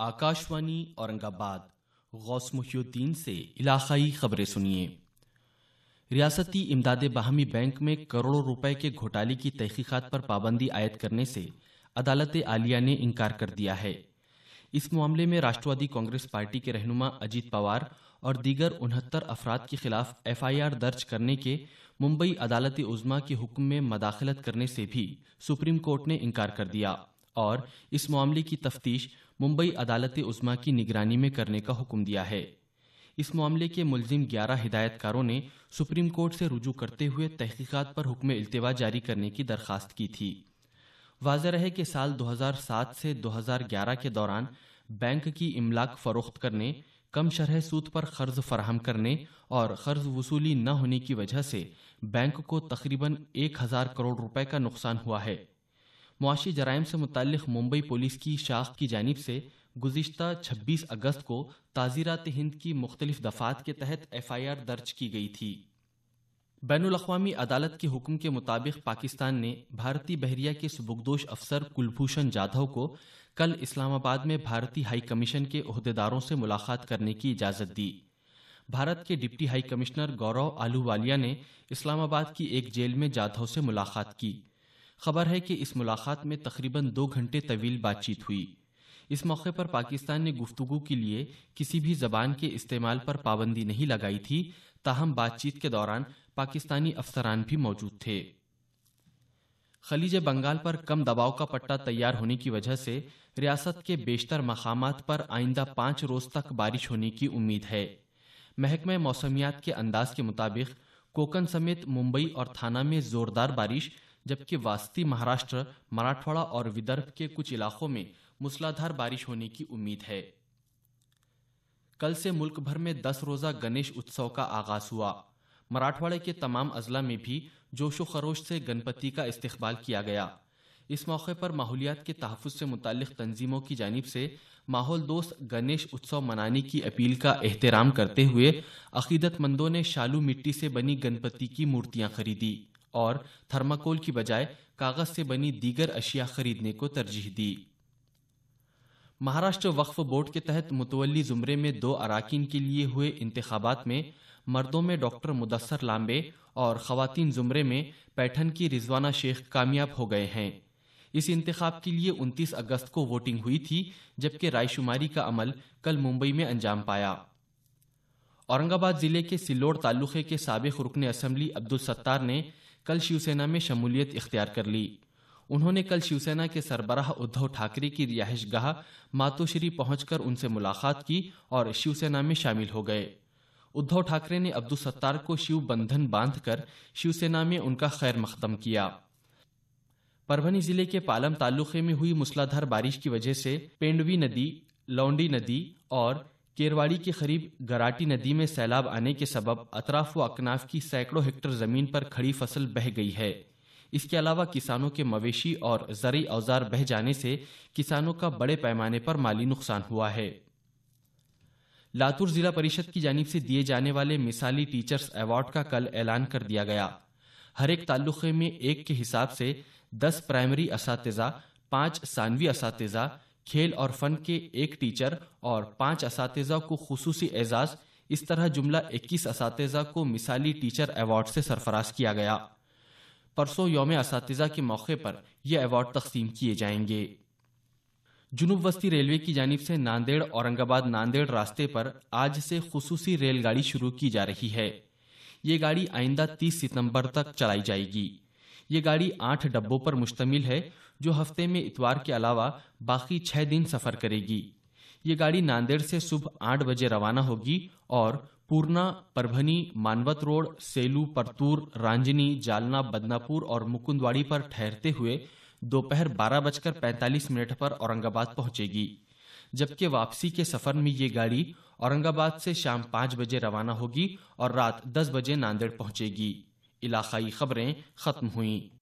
اورنگ آباد غوث محی الدین سے علاقائی خبریں سنیے ریاستی امداد باہمی بینک میں کروڑوں روپے کے گھوٹالے کی تحقیقات پر پابندی عائد کرنے سے عدالت عالیہ نے انکار کر دیا ہے اس معاملے میں راشٹروادی کانگریس پارٹی کے رہنما اجیت پوار اور دیگر انہتر افراد کے خلاف ایف آئی آر درج کرنے کے ممبئی عدالت عظما کے حکم میں مداخلت کرنے سے بھی سپریم کورٹ نے انکار کر دیا اور اس معاملے کی تفتیش ممبئی عدالت عزما کی نگرانی میں کرنے کا حکم دیا ہے اس معاملے کے ملزم گیارہ ہدایت کاروں نے سپریم کورٹ سے رجوع کرتے ہوئے تحقیقات پر حکم التوا جاری کرنے کی درخواست کی تھی واضح ہے کہ سال دو ہزار سات سے دو ہزار گیارہ کے دوران بینک کی املاک فروخت کرنے کم شرح سود پر قرض فراہم کرنے اور قرض وصولی نہ ہونے کی وجہ سے بینک کو تقریباً ایک ہزار کروڑ روپے کا نقصان ہوا ہے معاشی جرائم سے متعلق ممبئی پولیس کی شاخ کی جانب سے گزشتہ چھبیس اگست کو تعزیرات ہند کی مختلف دفعات کے تحت ایف آئی آر درج کی گئی تھی بین الاقوامی عدالت کے حکم کے مطابق پاکستان نے بھارتی بحریہ کے سبکدوش افسر کلبھوشن جادھو کو کل اسلام آباد میں بھارتی ہائی کمیشن کے عہدیداروں سے ملاقات کرنے کی اجازت دی بھارت کے ڈپٹی ہائی کمشنر گورو آلو والیا نے اسلام آباد کی ایک جیل میں جادھو سے ملاقات کی خبر ہے کہ اس ملاقات میں تقریباً دو گھنٹے طویل بات چیت ہوئی اس موقع پر پاکستان نے گفتگو کے لیے کسی بھی زبان کے استعمال پر پابندی نہیں لگائی تھی تاہم بات چیت کے دوران پاکستانی افسران بھی موجود تھے خلیج بنگال پر کم دباؤ کا پٹا تیار ہونے کی وجہ سے ریاست کے بیشتر مقامات پر آئندہ پانچ روز تک بارش ہونے کی امید ہے محکمہ موسمیات کے انداز کے مطابق کوکن سمیت ممبئی اور تھانہ میں زوردار بارش جبکہ واسطی مہاراشٹر مراٹھواڑا اور ودرب کے کچھ علاقوں میں مسلادھار بارش ہونے کی امید ہے کل سے ملک بھر میں دس روزہ گنیش اتسو کا آغاز ہوا مراٹھواڑے کے تمام اضلاع میں بھی جوش و خروش سے گنپتی کا استقبال کیا گیا اس موقع پر ماحولیات کے تحفظ سے متعلق تنظیموں کی جانب سے ماحول دوست گنیش اتسو منانے کی اپیل کا احترام کرتے ہوئے عقیدت مندوں نے شالو مٹی سے بنی گنپتی کی مورتیاں خریدی اور تھرماکول کی بجائے کاغذ سے بنی دیگر اشیاء خریدنے کو ترجیح دی مہاراشٹر وقف بورڈ کے تحت متولی زمرے میں دو اراکین کے لیے ہوئے انتخابات میں مردوں میں ڈاکٹر مدثر لامبے اور خواتین زمرے میں پیٹھن کی رضوانہ شیخ کامیاب ہو گئے ہیں اس انتخاب کے لیے انتیس اگست کو ووٹنگ ہوئی تھی جبکہ رائے شماری کا عمل کل ممبئی میں انجام پایا اورنگ آباد ضلع کے سلوڑ تعلقے کے سابق رکن اسمبلی عبد الستار نے کل شیو میں شمولیت اختیار کر لی انہوں نے کل شیو سینا کے سربراہ ادھو ٹھاکرے کی رہائش گاہ پہنچ کر ان سے ملاقات کی اور شیو سینا میں شامل ہو گئے ادھو ٹھاکرے نے ابد الستار کو شیو بندھن باندھ کر شیو سینا میں ان کا خیر مقدم کیا پرونی ضلع کے پالم تعلقے میں ہوئی مسلادھار بارش کی وجہ سے پینڈوی ندی لونڈی ندی اور کیرواڑی کے قریب گراٹی ندی میں سیلاب آنے کے سبب اطراف و اکناف کی سینکڑوں ہیکٹر زمین پر کھڑی فصل بہ گئی ہے اس کے علاوہ کسانوں کے مویشی اور زرعی اوزار بہ جانے سے کسانوں کا بڑے پیمانے پر مالی نقصان ہوا ہے لاتور ضلع پریشد کی جانب سے دیے جانے والے مثالی ٹیچرز ایوارڈ کا کل اعلان کر دیا گیا ہر ایک تعلقے میں ایک کے حساب سے دس پرائمری اساتذہ پانچ سانوی اساتذہ کھیل اور فن کے ایک ٹیچر اور پانچ اساتذہ کو خصوصی اعزاز اس طرح جملہ اکیس اساتذہ کو مثالی ٹیچر ایوارڈ سے سرفراز کیا گیا پرسوں یوم اساتذہ کے موقع پر یہ ایوارڈ تقسیم کیے جائیں گے جنوب وسطی ریلوے کی جانب سے ناندیڑ اورنگ آباد ناندیڑ راستے پر آج سے خصوصی ریل گاڑی شروع کی جا رہی ہے یہ گاڑی آئندہ تیس ستمبر تک چلائی جائے گی یہ گاڑی آٹھ ڈبوں پر مشتمل ہے جو ہفتے میں اتوار کے علاوہ باقی چھ دن سفر کرے گی یہ گاڑی ناندیڑ سے صبح آٹھ بجے روانہ ہوگی اور پورنا پربھنی مانوت روڈ سیلو پرتور رانجنی جالنا بدناپور اور مکندواڑی پر ٹھہرتے ہوئے دوپہر بارہ بج کر پینتالیس منٹ پر اورنگ آباد پہنچے گی جبکہ واپسی کے سفر میں یہ گاڑی اورنگ آباد سے شام پانچ بجے روانہ ہوگی اور رات دس بجے ناندیڑ پہنچے گی علاقائی خبریں ختم ہوئیں